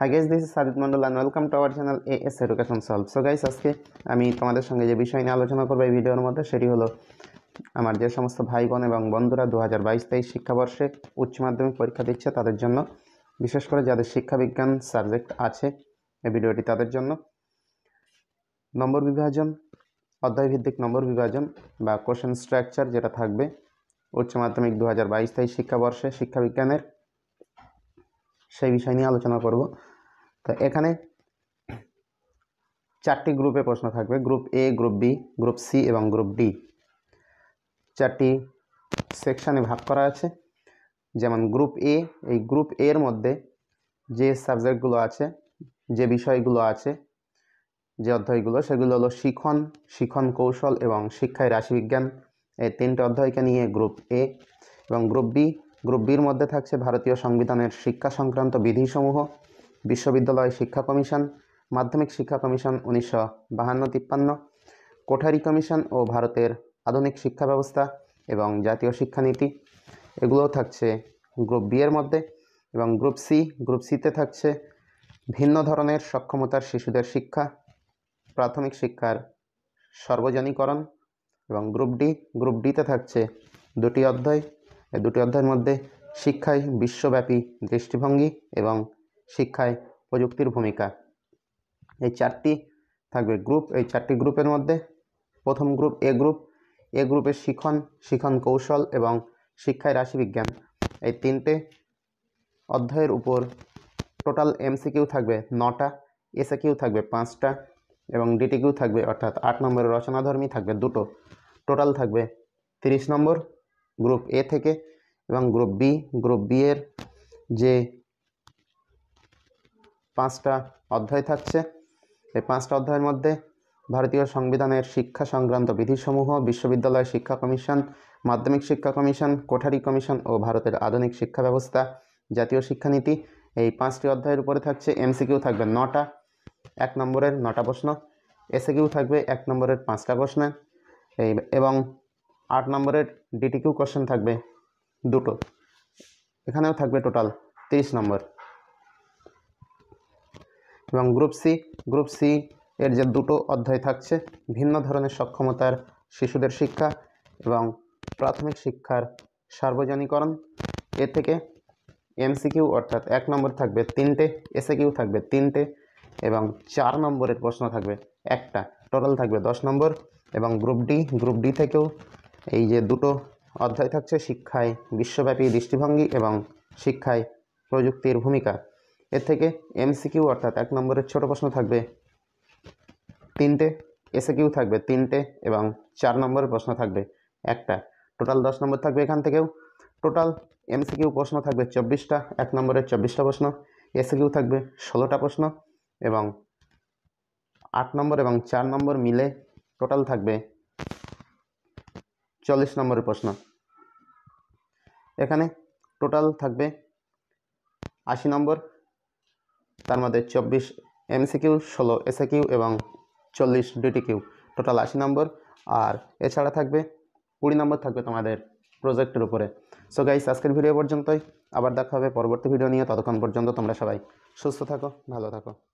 high guys this Sadit Mondal and welcome to our channel A S education solve so guys আজকে আমি তোমাদের সঙ্গে যে বিষয় নিয়ে আলোচনা করবো এই ভিডিওর মধ্যে সেটি হলো আমার যে সমস্ত ভাই বোন এবং বন্ধুরা দু হাজার বাইশ তেইশ শিক্ষাবর্ষে উচ্চ মাধ্যমিক পরীক্ষা দিচ্ছে তাদের জন্য বিশেষ করে যাদের শিক্ষাবিজ্ঞান সাবজেক্ট আছে এই ভিডিওটি তাদের জন্য নম্বর বিভাজন অধ্যায়ভিত্তিক নম্বর বিভাজন বা কোশ্চেন স্ট্রাকচার যেটা থাকবে উচ্চ মাধ্যমিক দু হাজার বাইশ তেইশ শিক্ষাবর্ষে শিক্ষাবিজ্ঞানের সেই বিষয় নিয়ে আলোচনা করব তো এখানে চারটি গ্রুপে প্রশ্ন থাকবে group A group B group C এবং গ্রুপ ডি চারটি সেকশানে ভাগ করা আছে যেমন গ্রুপ এ এই গ্রুপ এর মধ্যে যে সাবজেক্টগুলো আছে যে বিষয়গুলো আছে যে অধ্যায়গুলো সেগুলো হলো শিখন শিখন কৌশল এবং শিক্ষায় রাশিবিজ্ঞান এই তিনটে অধ্যায়কে নিয়ে গ্রুপ এ এবং গ্রুপ বি গ্রুপ বির মধ্যে থাকছে ভারতীয় সংবিধানের শিক্ষা সংক্রান্ত বিধিসমূহ বিশ্ববিদ্যালয় শিক্ষা কমিশন মাধ্যমিক শিক্ষা কমিশন উনিশশো বাহান্ন তিপ্পান্ন কোঠারি কমিশন ও ভারতের আধুনিক শিক্ষা ব্যবস্থা এবং জাতীয় শিক্ষানীতি এগুলোও থাকছে গ্রুপ বি এর মধ্যে এবং গ্রুপ সি গ্রুপ সিতে থাকছে ভিন্ন ধরনের সক্ষমতার শিশুদের শিক্ষা প্রাথমিক শিক্ষার সর্বজনীকরণ এবং গ্রুপ ডি গ্রুপ ডিতে থাকছে দুটি অধ্যায় এই দুটি অধ্যায়ের মধ্যে শিক্ষায় বিশ্বব্যাপী দৃষ্টিভঙ্গি এবং শিক্ষায় প্রযুক্তির ভূমিকা এই চারটি থাকবে গ্রুপ এই চারটি গ্রুপের মধ্যে প্রথম গ্রুপ এ গ্রুপ এ গ্রুপের শিখন শিখন কৌশল এবং শিক্ষায় রাশিবিজ্ঞান এই তিনটে অধ্যায়ের উপর টোটাল এমসিকিউ থাকবে নটা এসএকিউ থাকবে পাঁচটা এবং ডিটিকিউ থাকবে অর্থাৎ আট নম্বরের রচনাধর্মী থাকবে দুটো টোটাল থাকবে তিরিশ নম্বর গ্রুপ এ থেকে এবং গ্রুপ বি গ্রুপ বি এর যে পাঁচটা অধ্যায় থাকছে এই পাঁচটা অধ্যায়ের মধ্যে ভারতীয় সংবিধানের শিক্ষা সংক্রান্ত বিধিসমূহ বিশ্ববিদ্যালয় শিক্ষা কমিশন মাধ্যমিক শিক্ষা কমিশন কোঠারি কমিশন ও ভারতের আধুনিক শিক্ষা ব্যবস্থা জাতীয় শিক্ষানীতি এই পাঁচটি অধ্যায়ের উপরে থাকছে এমসিকিউ থাকবে নটা এক নম্বরের নটা প্রশ্ন এসএকিউ থাকবে এক নম্বরের পাঁচটা প্রশ্ন এই এবং আট নম্বরের ডিটিকিউ কোশ্চেন থাকবে দুটো এখানেও থাকবে টোটাল তিরিশ নম্বর এবং গ্রুপ সি গ্রুপ সি এর যে দুটো অধ্যায় থাকছে ভিন্ন ধরনের সক্ষমতার শিশুদের শিক্ষা এবং প্রাথমিক শিক্ষার সার্বজনীকরণ এর থেকে এমসিকিউ অর্থাৎ এক নম্বর থাকবে তিনটে এসএ থাকবে তিনটে এবং চার নম্বরের প্রশ্ন থাকবে একটা টোটাল থাকবে দশ নম্বর এবং গ্রুপ ডি গ্রুপ ডি থেকেও এই যে দুটো অধ্যায় থাকছে শিক্ষায় বিশ্বব্যাপী দৃষ্টিভঙ্গি এবং শিক্ষায় প্রযুক্তির ভূমিকা এর থেকে এমসিকিউ অর্থাৎ এক নম্বরের ছোট প্রশ্ন থাকবে তিনটে এসএকিউ থাকবে তিনটে এবং চার নম্বরের প্রশ্ন থাকবে একটা টোটাল দশ নম্বর থাকবে এখান থেকেও টোটাল এমসিকিউ প্রশ্ন থাকবে চব্বিশটা এক নম্বরের চব্বিশটা প্রশ্ন এসএকিউ থাকবে ষোলোটা প্রশ্ন এবং আট নম্বর এবং চার নম্বর মিলে টোটাল থাকবে চল্লিশ নম্বরের প্রশ্ন এখানে টোটাল থাকবে আশি নম্বর তার মধ্যে চব্বিশ এমসিকিউ ষোলো এসএকিউ এবং চল্লিশ ডিটিকিউ টোটাল আশি নম্বর আর এছাড়া থাকবে কুড়ি নম্বর থাকবে তোমাদের প্রজেক্টের উপরে সো গাইস আজকের ভিডিও পর্যন্তই আবার দেখা হবে পরবর্তী ভিডিও নিয়ে ততক্ষণ পর্যন্ত তোমরা সবাই সুস্থ থাকো ভালো থাকো